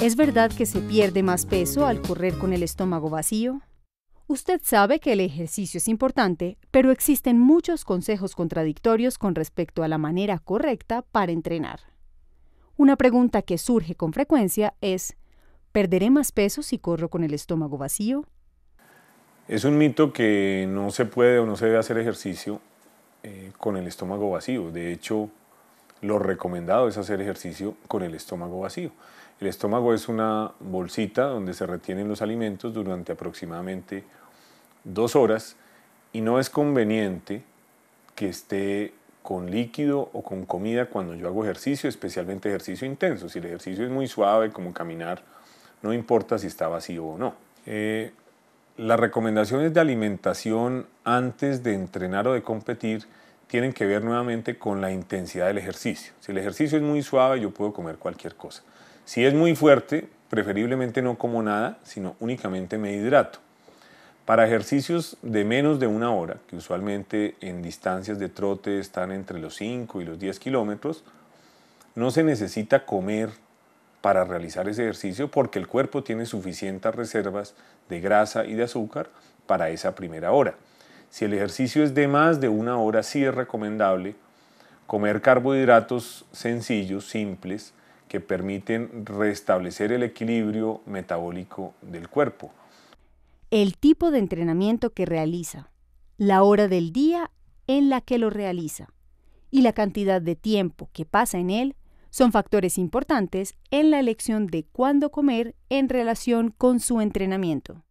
¿Es verdad que se pierde más peso al correr con el estómago vacío? Usted sabe que el ejercicio es importante, pero existen muchos consejos contradictorios con respecto a la manera correcta para entrenar. Una pregunta que surge con frecuencia es, ¿perderé más peso si corro con el estómago vacío? Es un mito que no se puede o no se debe hacer ejercicio eh, con el estómago vacío. De hecho, lo recomendado es hacer ejercicio con el estómago vacío. El estómago es una bolsita donde se retienen los alimentos durante aproximadamente dos horas y no es conveniente que esté con líquido o con comida cuando yo hago ejercicio, especialmente ejercicio intenso. Si el ejercicio es muy suave, como caminar, no importa si está vacío o no. Eh, las recomendaciones de alimentación antes de entrenar o de competir tienen que ver nuevamente con la intensidad del ejercicio. Si el ejercicio es muy suave, yo puedo comer cualquier cosa. Si es muy fuerte, preferiblemente no como nada, sino únicamente me hidrato. Para ejercicios de menos de una hora, que usualmente en distancias de trote están entre los 5 y los 10 kilómetros, no se necesita comer para realizar ese ejercicio porque el cuerpo tiene suficientes reservas de grasa y de azúcar para esa primera hora. Si el ejercicio es de más de una hora, sí es recomendable comer carbohidratos sencillos, simples, que permiten restablecer el equilibrio metabólico del cuerpo. El tipo de entrenamiento que realiza, la hora del día en la que lo realiza y la cantidad de tiempo que pasa en él son factores importantes en la elección de cuándo comer en relación con su entrenamiento.